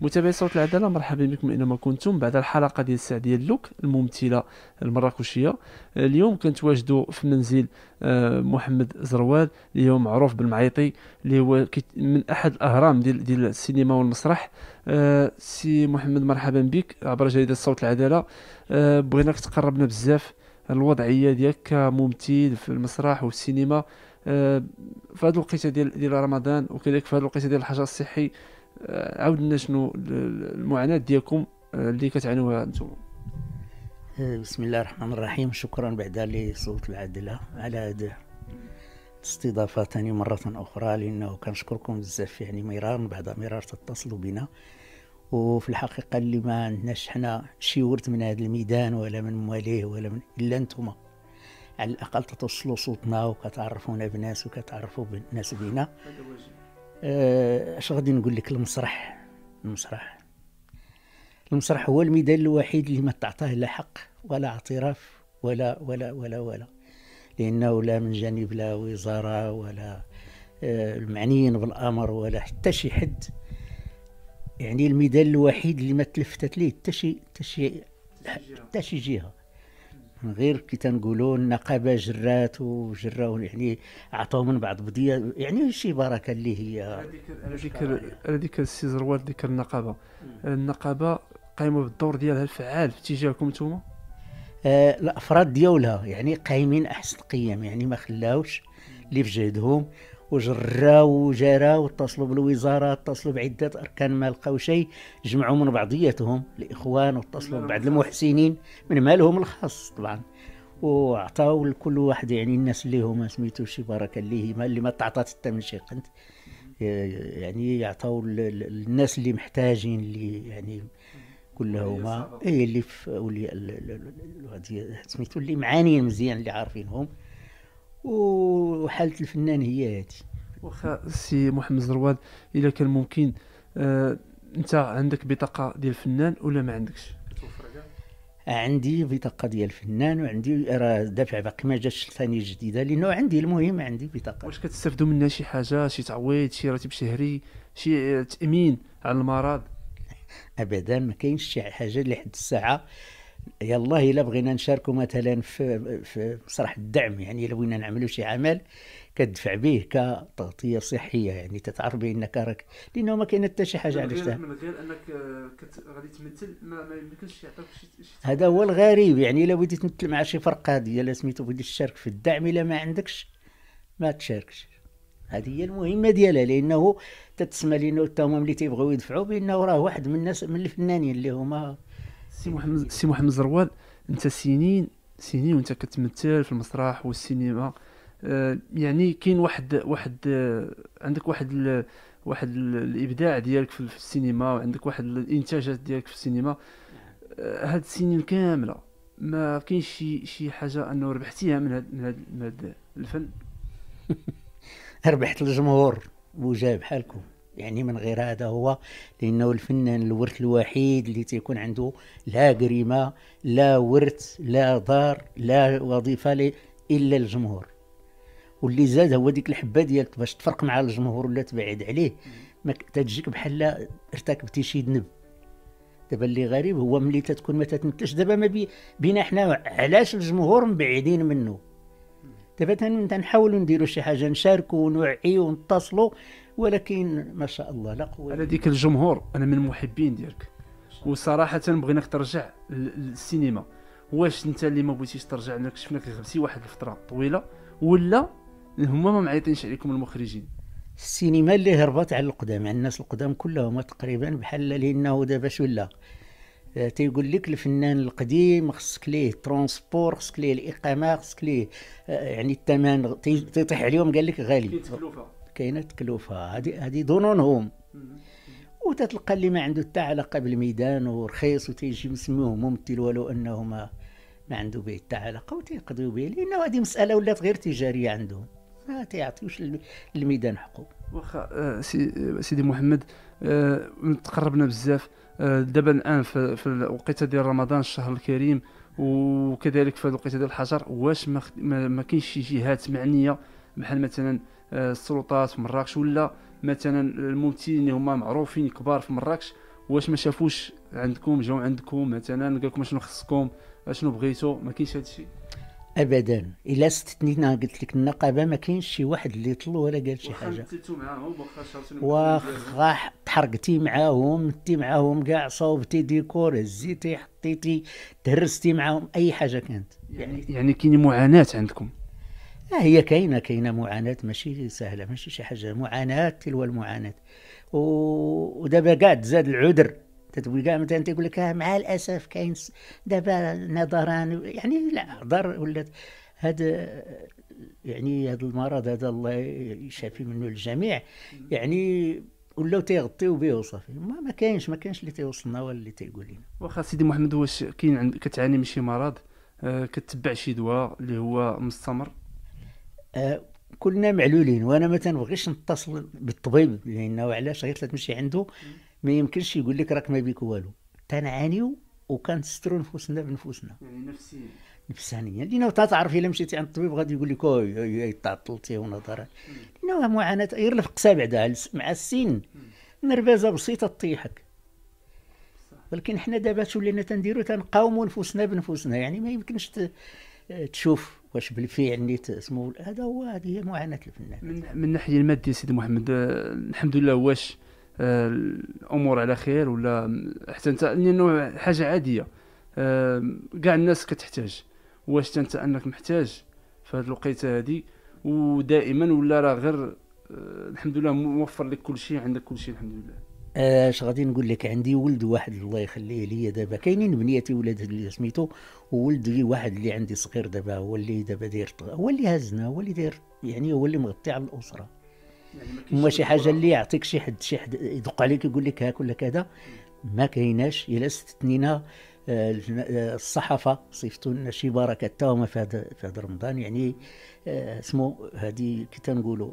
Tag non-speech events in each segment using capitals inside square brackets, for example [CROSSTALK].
متابعي صوت العداله مرحبا بكم اينما كنتم بعد الحلقه ديال الساعه ديال لوك الممثله المراكشيه اليوم كنتواجدوا في منزل آه، محمد زروال اللي هو معروف بالمعيطي اللي هو من احد الاهرام ديال دي السينما والمسرح آه، سي محمد مرحبا بك عبر جريده صوت العداله آه، بغيناك تقربنا بزاف الوضعيه ديالك كممثل في المسرح والسينما في هذه الوقيته ديال ديال رمضان وكذلك في هذه الوقيته ديال الحجر الصحي عاود لنا شنو المعاناه ديالكم آه، اللي كتعانوها انتم آه، بسم الله الرحمن الرحيم شكرا بعدا لصوت العدله على هذا الاستضافه ثاني مره اخرى لانه كنشكركم بزاف يعني مرارا بعد مرار تتصلوا بنا وفي الحقيقه اللي ما عندناش حنا شي ورد من هذا الميدان ولا من مواليه ولا من الا انتم على الاقل تتوصلوا صوتنا وكتعرفونا بناس وكتعرفوا الناس بينا آه، اش غادي نقول لك المسرح المسرح المسرح هو الميدان الوحيد اللي ما تعطاه لا حق ولا اعتراف ولا ولا ولا ولا لانه لا من جانب لا وزاره ولا آه، المعنيين بالامر ولا حتى شي حد يعني الميدان الوحيد اللي ما تلفتت ليه حتى شي حتى شي جهه من غير كي تنقولوا النقابه جرات وجراو يعني عطاو من بعض بديه يعني شي بركه اللي هي على ذكر ذكر السي زروال ذكر النقابه النقابه قايمه بالدور ديالها الفعال في اتجاهكم انتم آه الافراد ديالها يعني قايمين احسن قيم يعني ما خلاوش اللي في جهدهم وجراو وجراو واتصلوا بالوزاره اتصلوا بعده اركان ما لقاو شيء جمعوا من بعضياتهم الاخوان واتصلوا ببعض المحسنين من مالهم الخاص طبعا وعطاو لكل واحد يعني الناس اللي هما سميتو شي بركه اللي هما اللي ما تعطات حتى من شي قنت يعني يعطاو للناس اللي محتاجين اللي يعني كلهما اي اللي في إيه اللي سميتو اللي معانيين مزيان اللي عارفينهم وحاله الفنان هي هذه واخا سي محمد زرواد الا كان ممكن آه انت عندك بطاقه ديال الفنان ولا ما عندكش عندي بطاقه ديال الفنان وعندي راه دافع باقي ما جاتش ثاني جديده لانه عندي المهم عندي بطاقه واش كتستافدوا منها شي حاجه شي تعويض شي راتب شهري شي آه، تامين على المرض ابدا ما كاينش شي حاجه لحد الساعه يالله الا بغينا نشاركوا مثلا في في مسرح الدعم يعني لو بغينا نعملوا شي عمل كتدفع به كتغطيه صحيه يعني تتعرف بانك راك لانه ما كاين حتى شي حاجه علاش من غير انك آه، غادي تمثل ما, ما يمكنش يعطيك شي, هذا هو الغريب يعني الا بغيتي تمثل مع شي فرقه ديال سميتو بغيتي تشارك في الدعم الا ما عندكش ما تشاركش هذه هي المهمه ديالها لانه تتسمى لانه تا هما ملي تيبغيو يدفعوا بانه راه واحد من الناس من الفنانين اللي هما سي محمد سي محمد زروال انت سنين سنين وانت كتمثل في المسرح والسينما آه يعني كاين واحد واحد آه عندك واحد ال واحد ال الابداع ديالك في, السينما وعندك واحد الانتاجات ديالك في السينما آه هاد السنين كامله ما كاينش شي شي حاجه انه ربحتيها من هاد من هاد, الفن [LAUGHS] ربحت الجمهور وجاي بحالكم يعني من غير هذا هو لانه الفنان الورث الوحيد اللي تيكون عنده لا قريمة لا ورث لا دار لا وظيفه الا الجمهور واللي زاد هو ديك الحبه ديالك باش تفرق مع الجمهور ولا تبعد عليه ما تجيك بحال ارتكبتي شي ذنب دابا اللي غريب هو ملي تتكون ما تتمثلش دابا ما بي بينا حنا علاش الجمهور مبعدين منه دابا تنحاولوا نديروا شي حاجه نشاركوا ونوعيوا ونتصلوا ولكن ما شاء الله لا قوه على ديك الجمهور انا من المحبين ديالك وصراحه بغيناك ترجع للسينما واش انت اللي ما بغيتيش ترجع لانك شفناك غبسي واحد الفتره طويله ولا هما ما معيطينش عليكم المخرجين السينما اللي هربت على القدام على يعني الناس القدام كلهم تقريبا بحال لانه دابا شو لا آه، تيقول لك الفنان القديم خصك ليه ترونسبور خصك ليه الاقامه خصك ليه آه، يعني الثمن تيطيح عليهم قال لك غالي كاينه تكلفه هذه هذه ظنونهم وتتلقى اللي ما عنده حتى علاقه بالميدان ورخيص وتيجي مسميوه ممثل ولو انه ما ما عنده به حتى علاقه وتيقضيو به لانه هذه مساله ولات غير تجاريه عندهم ما تيعطيوش الميدان حقه واخا آه، آه، سيدي محمد آه، تقربنا بزاف دابا الان في الوقيته ديال رمضان الشهر الكريم وكذلك في الوقيته ديال الحجر واش ما كاينش شي جهات معنيه بحال مثلا آه، السلطات في مراكش ولا مثلا الممثلين اللي هما معروفين كبار في مراكش واش ما شافوش عندكم جاو عندكم مثلا قال لكم شنو خصكم اشنو بغيتو ما كاينش هذا الشيء ابدا الا استثنينا قلت لك النقابه ما كاينش شي واحد اللي طلو ولا قال شي حاجه واخا تحرقتي معاهم متي معاهم كاع صوبتي ديكور هزيتي حطيتي تهرستي معاهم اي حاجه كانت يعني يعني كاين معاناه عندكم هي كاينه كاينه معاناه ماشي سهله ماشي شي حاجه معاناه تلو المعاناه ودابا كاع تزاد العذر تتقول كاع مثلا تيقول لك آه، مع الاسف كاين دابا نظران يعني لا ضر ولات هذا يعني هذا المرض هذا الله يشافي منه الجميع يعني ولاو تيغطيو به وصافي ما ما كاينش ما كاينش اللي تيوصلنا ولا اللي تيقول لنا واخا سيدي محمد واش كاين كتعاني من شي مرض آه، كتبع شي دواء اللي هو مستمر آه، كلنا معلولين وانا ما تنبغيش نتصل بالطبيب لانه علاش غير تمشي عنده ما يمكنش يقول لك راك ما بيك والو تنعانيو وكنسترو نفوسنا بنفوسنا يعني نفسيا نفسانيا لانه تعرف الا مشيتي عند الطبيب غادي يقول لك اوي تعطلتي ونظرا لانه معاناه غير الفقسه بعدها مع السن نرفزه بسيطه تطيحك ولكن حنا دابا تولينا تنديرو تنقاوموا نفوسنا بنفوسنا يعني ما يمكنش آه، تشوف واش بالفعل نيت اسمو هذا هو هذه هي معاناه الفنان من, من الناحيه الماديه سيدي محمد آه، الحمد لله واش آه، الامور على خير ولا حتى انت لانه حاجه عاديه آه، كاع الناس كتحتاج واش انت انك محتاج في هذه الوقيته هذه ودائما ولا راه غير الحمد لله موفر لك كل شيء عندك كل شيء الحمد لله اش غادي نقول لك عندي ولد واحد الله يخليه ليا دابا كاينين بنياتي ولاد اللي سميتو وولدي واحد اللي عندي صغير دابا هو اللي دابا داير هو اللي هزنا هو اللي داير يعني هو اللي مغطي على الاسره يعني ما شي حاجه اللي يعطيك شي حد شي حد يدق عليك يقول لك هاك ولا كذا ما كايناش الا استثنينا آه، الصحافه صيفطوا لنا شي بركه حتى هما في هذا رمضان يعني آه، اسمو هذه كي تنقولوا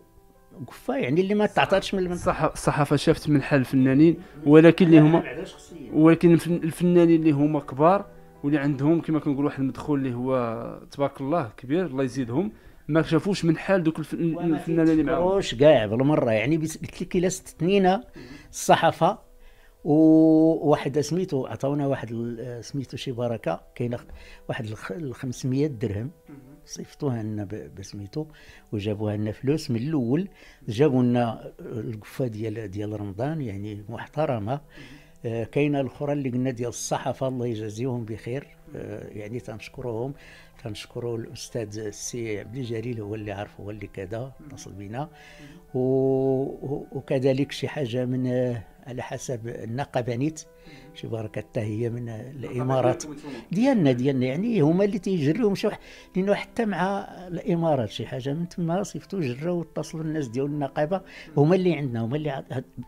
كفا يعني اللي ما تعطاتش من المنطقه الصحافه شافت من حال الفنانين ولكن اللي هما ولكن الفنانين اللي هما كبار واللي عندهم كما كنقولوا واحد المدخول اللي هو تبارك الله كبير الله يزيدهم ما شافوش من حال دوك الفنانين اللي معاهم كاع بالمره يعني قلت لك الا استثنينا الصحافه وواحد سميتو عطاونا واحد سميتو شي بركه كاينه واحد 500 درهم صيفطوها لنا بسميتو وجابوها لنا فلوس من الاول جابوا لنا القفه ديال ديال رمضان يعني محترمه كاين الاخرى اللي قلنا ديال الصحافه الله يجازيهم بخير آه، يعني تنشكرهم تنشكروا الاستاذ السي عبد الجليل هو اللي عارف هو اللي كذا اتصل بنا وكذلك شي حاجه من آه، على حسب النقبانيت شي بركه حتى هي من الامارات ديالنا ديالنا يعني هما اللي تيجريو مشاو لانه حتى مع الامارات شي حاجه من تما صيفطوا جراو واتصلوا الناس ديال النقابه هما اللي عندنا هما اللي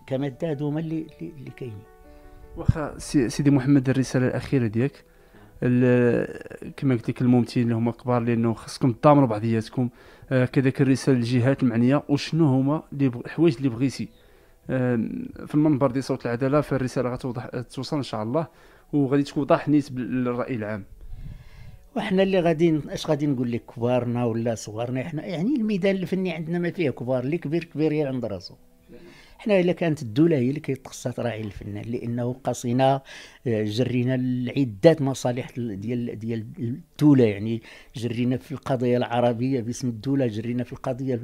كما هادو هما اللي اللي كاينين واخا سيدي محمد الرساله الاخيره ديالك كما قلت لك الممثلين اللي هما كبار لانه خصكم تضامنوا بعضياتكم آه، كذلك الرساله للجهات المعنيه وشنو هما اللي الحوايج اللي بغيتي في المنبر ديال صوت العداله فالرساله غتوضح توصل ان شاء الله وغادي توضح نيت للراي العام وحنا اللي غادي اش غادي نقول لك كبارنا ولا صغارنا احنا يعني الميدان الفني عندنا ما فيه كبار اللي كبير كبير يعند راسو حنا الا كانت الدوله هي اللي كيتخصها تراعي الفنان لانه قصينا آه، جرينا لعده مصالح ديال ديال الدوله يعني جرينا في القضيه العربيه باسم الدوله جرينا في القضيه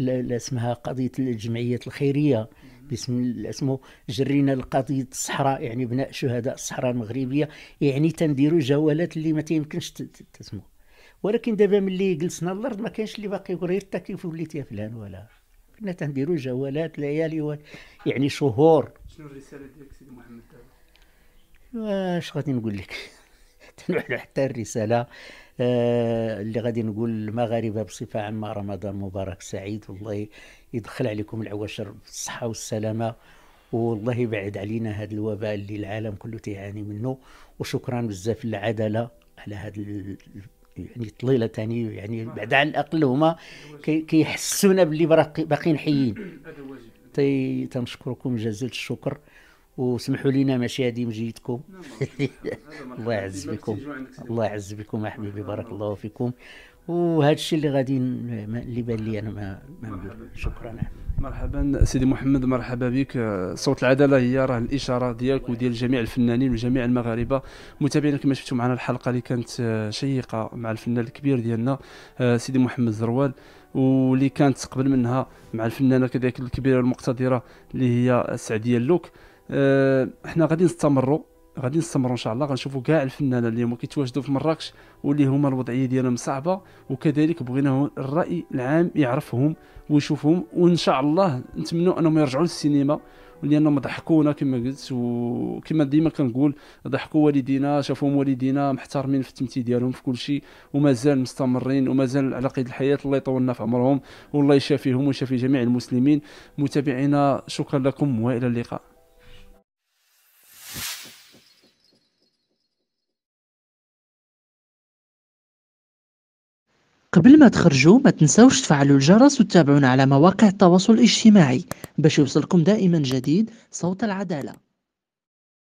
اسمها قضيه الجمعيات الخيريه باسم اسمه جرينا لقضيه الصحراء يعني بناء شهداء الصحراء المغربيه يعني تنديروا جولات اللي ما تيمكنش تسمو ولكن دابا ملي جلسنا الارض ما كاينش اللي باقي غير حتى كيف وليتي فلان ولا كنا تنديروا جولات ليالي يعني شهور شنو الرساله ديالك سيدي محمد واش غادي نقول لك [LAUGHS] تنوحلو حتى الرساله آه، اللي غادي نقول المغاربه بصفه عامه رمضان مبارك سعيد والله يدخل عليكم العواشر بالصحه والسلامه والله يبعد علينا هذا الوباء اللي العالم كله تيعاني منه وشكرا بزاف للعداله على هذا يعني طليله ثاني يعني بعد على الاقل هما كيحسونا باللي باقيين حيين تي تنشكركم جزيل الشكر وسمحوا لينا ماشي هذه مجيتكم نعم. [LAUGHS] الله يعز بكم نعم. الله يعز بكم احبيبي بارك الله فيكم وهذا الشيء اللي غادي اللي بان لي انا ما, ما شكرا مرحبا سيدي محمد مرحبا بك صوت العداله هي راه الاشاره ديالك وديال جميع الفنانين وجميع المغاربه متابعينا كما شفتوا معنا الحلقه اللي كانت شيقه مع الفنان الكبير ديالنا آه، سيدي محمد زروال واللي كانت قبل منها مع الفنانه كذلك الكبيره المقتدره اللي هي سعديه اللوك احنا آه، غادي نستمروا غادي نستمروا ان شاء الله غنشوفوا كاع الفنانه اللي هما كيتواجدوا في مراكش واللي هما الوضعيه ديالهم صعبه وكذلك بغينا الراي العام يعرفهم ويشوفهم وان شاء الله نتمنوا انهم يرجعوا للسينما لانهم ضحكونا كما قلت وكما ديما كنقول ضحكوا والدينا شافوهم والدينا محترمين في التمثيل ديالهم في كل شيء ومازال مستمرين ومازال على قيد الحياه الله يطولنا في عمرهم والله يشافيهم ويشافي جميع المسلمين متابعينا شكرا لكم والى اللقاء قبل ما تخرجوا ما تنساوش تفعلوا الجرس وتتابعونا على مواقع التواصل الاجتماعي باش يوصلكم دائما جديد صوت العدالة